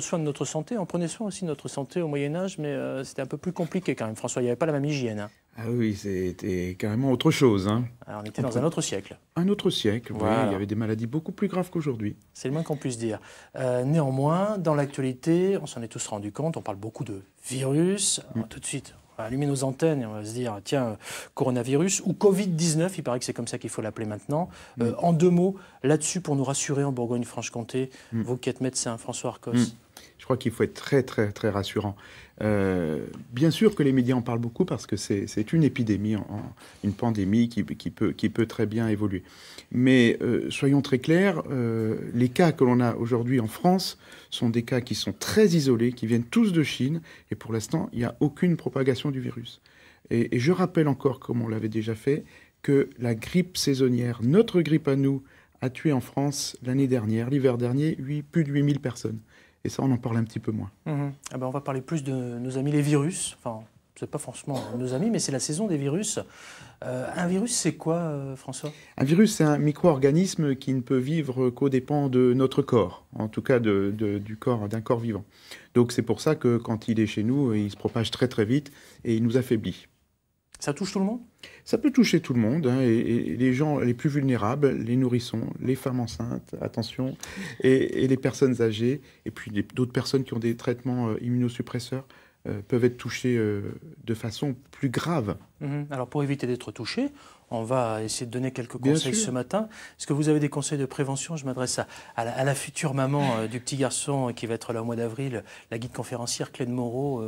soin de notre santé, on prenait soin aussi de notre santé au Moyen Âge, mais euh, c'était un peu plus compliqué quand même, François, il n'y avait pas la même hygiène. Hein. Ah oui, c'était carrément autre chose. Hein. Ah, on était dans un autre siècle. Un autre siècle, oui, il y avait des maladies beaucoup plus graves qu'aujourd'hui. C'est le moins qu'on puisse dire. Euh, néanmoins, dans l'actualité, on s'en est tous rendu compte, on parle beaucoup de virus. Mm. tout de suite, va allumer nos antennes et on va se dire, tiens, coronavirus ou Covid-19, il paraît que c'est comme ça qu'il faut l'appeler maintenant. Mm. Euh, en deux mots, là-dessus, pour nous rassurer en Bourgogne-Franche-Comté, vos mm. vous qui êtes médecin, François Arcos, mm je crois qu'il faut être très, très, très rassurant. Euh, bien sûr que les médias en parlent beaucoup parce que c'est une épidémie, une pandémie qui, peut, très bien évoluer. Mais euh, soyons très clairs, euh, les cas que l'on a aujourd'hui en France sont des cas qui sont très isolés, qui viennent tous de Chine, et pour l'instant, il n'y a aucune propagation du virus. Et, je rappelle encore, comme on l'avait déjà fait, que la grippe saisonnière, notre grippe à nous, a tué en France l'année dernière, l'hiver dernier, huit plus de 8000 personnes. Et ça, on en parle un petit peu moins. Mhm. Ah ben, on va parler plus de nos amis les virus. Enfin, ce n'est pas forcément nos amis, mais c'est la saison des virus. Euh, un virus, c'est quoi, euh, François Un virus, c'est un micro-organisme qui ne peut vivre qu'au dépens de notre corps, en tout cas du corps d'un corps vivant. Donc c'est pour ça que quand il est chez nous, il se propage très très vite et il nous affaiblit. Ça touche tout le monde Ça peut toucher tout le monde, hein, et, les gens les plus vulnérables, les nourrissons, les femmes enceintes, attention, et, les personnes âgées, et puis d'autres personnes qui ont des traitements euh, immunosuppresseurs euh, peuvent être touchées euh, de façon plus grave. Mhm. Alors pour éviter d'être touché, on va essayer de donner quelques conseils ce matin. Est-ce que vous avez des conseils de prévention Je m'adresse à, à, la future maman du petit garçon qui va être là au mois d'avril, la guide conférencière Clémence Moreau.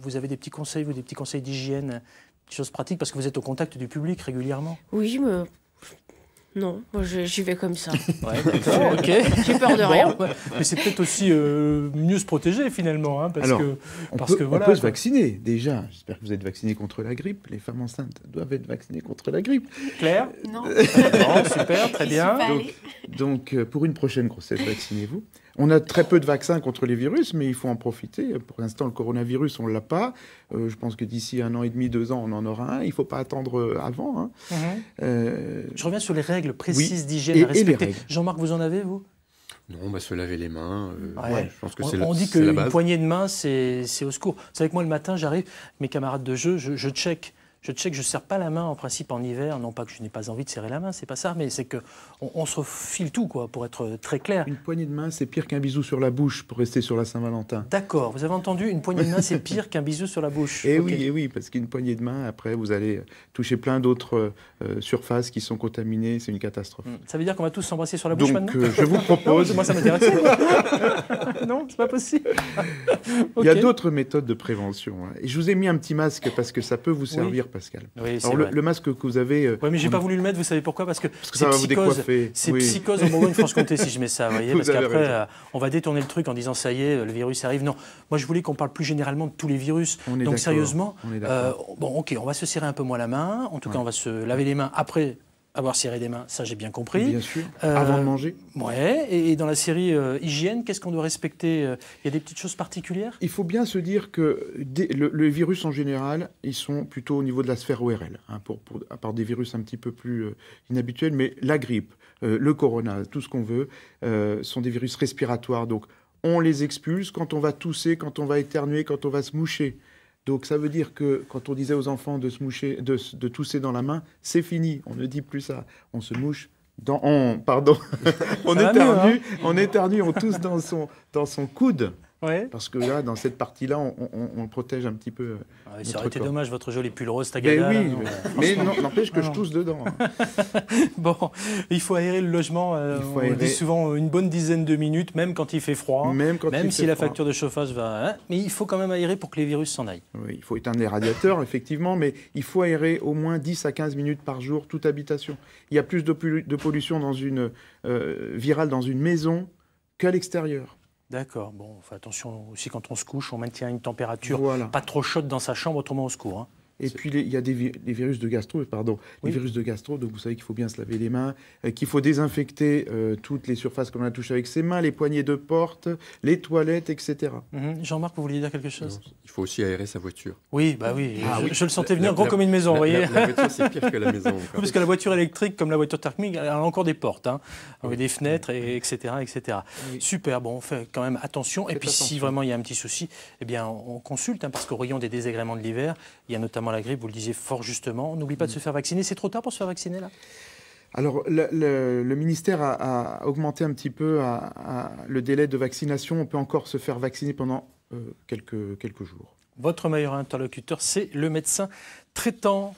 vous avez des petits conseils, vous, des petits conseils d'hygiène chose pratique parce que vous êtes au contact du public régulièrement. Oui, mais non, moi j'y vais comme ça. ok. J'ai peur de rien. mais c'est peut-être aussi euh, mieux se protéger finalement. Hein, parce que, on parce peut, que, se vacciner déjà. J'espère que vous êtes vacciné contre la grippe. Les femmes enceintes doivent être vaccinées contre la grippe. Claire Non. non super, très bien. Donc, donc, euh, pour une prochaine grossesse, vaccinez-vous. On a très peu de vaccins contre les virus, mais il faut en profiter. Pour l'instant, le coronavirus, on ne l'a pas. Euh, je pense que d'ici un an et demi, deux ans, on en aura un. Il ne faut pas attendre euh, avant. Hein. Mhm. Euh, je reviens sur les règles précises d'hygiène à respecter. Jean-Marc, vous en avez, vous non, se laver les mains. que on, dit qu'une poignée de main, c'est au secours. C'est savez moi, le matin, j'arrive, mes camarades de jeu, je, je check je sais que je ne serre pas la main en principe en hiver, non pas que je n'ai pas envie de serrer la main, c'est pas ça, mais c'est que on, se file tout, quoi, pour être euh, très clair. Une poignée de main, c'est pire qu'un bisou sur la bouche, pour rester sur la Saint-Valentin. D'accord, vous avez entendu, une poignée de main, c'est pire qu'un bisou sur la bouche. Et eh oui, et eh oui, parce qu'une poignée de main, après, vous allez toucher plein d'autres euh, euh, surfaces qui sont contaminées, c'est une catastrophe. Hmm. Ça veut dire qu'on va tous s'embrasser sur la bouche maintenant euh, je vous propose. moi, ça m'intéresse. non, c'est pas possible. Il y a d'autres méthodes de prévention. Hein. Et je vous ai mis un petit masque parce que ça peut vous servir. Oui, le, masque que vous avez. Euh, oui, mais j'ai pas voulu le mettre, vous savez pourquoi Parce que, c'est ça psychose, vous décoiffer. C'est psychose, psychose moment de France comté si je mets ça, vous voyez Parce qu'après, euh, on va détourner le truc en disant ça y est, le virus arrive. Non, moi je voulais qu'on parle plus généralement de tous les virus. Donc sérieusement, euh, bon, ok, on va se serrer un peu moins la main. En tout cas, on va se laver les mains après avoir serré des mains, ça j'ai bien compris. Bien sûr, euh, avant de manger. Ouais, et, dans la série euh, hygiène, qu'est-ce qu'on doit respecter euh, Il y a des petites choses particulières Il faut bien se dire que les le, virus en général, ils sont plutôt au niveau de la sphère ORL, hein, pour, à part des virus un petit peu plus inhabituels, mais la grippe, le corona, tout ce qu'on veut, sont des virus respiratoires. Donc on les expulse quand on va tousser, quand on va éternuer, quand on va se moucher. Donc ça veut dire que quand on disait aux enfants de se moucher, de, tousser dans la main, c'est fini. On ne dit plus ça. On se mouche dans, on, pardon, on éternue, hein. on éternue, on tousse dans son, dans son coude. Parce que là, dans cette partie-là, on, protège un petit peu. Euh, ah ça aurait été dommage, votre joli pull rose Tagada. Mais oui, mais, n'empêche que je ah tousse dedans. bon, il faut aérer le logement, euh, on le dit souvent euh, une bonne dizaine de minutes, même quand il fait froid. Même, quand même si la facture de chauffage va. Hein, mais il faut quand même aérer pour que les virus s'en aillent. Oui, il faut éteindre les radiateurs, effectivement, mais il faut aérer au moins 10 à 15 minutes par jour toute habitation. Il y a plus de, pollution dans une, virale dans une maison qu'à l'extérieur. D'accord. Bon, enfin, attention aussi quand on se couche, on maintient une température pas trop chaude dans sa chambre, autrement au secours. Hein. Et puis il y a des, les virus de gastro, pardon, les virus de gastro. Donc vous savez qu'il faut bien se laver les mains, euh, qu'il faut désinfecter euh, toutes les surfaces qu'on a touchées avec ses mains, les poignées de porte, les toilettes, etc. Mhm. Jean-Marc, vous vouliez dire quelque chose Il faut aussi aérer sa voiture. Oui, bah oui. Ah je, le sentais venir gros comme une maison, vous voyez. La, voiture, c'est pire que la maison. Parce que la voiture électrique, comme la voiture thermique, elle a encore des portes, hein, des fenêtres, etc., etc. Super. Bon, on fait quand même attention. et puis si vraiment il y a un petit souci, eh bien on consulte, hein, parce qu'au rayon des désagréments de l'hiver, il y a notamment la grippe, vous le disiez fort justement. n'oublie pas de se faire vacciner. C'est trop tard pour se faire vacciner là alors, le, ministère a, augmenté un petit peu le délai de vaccination. On peut encore se faire vacciner pendant euh, quelques, quelques jours. Votre meilleur interlocuteur, c'est le médecin traitant.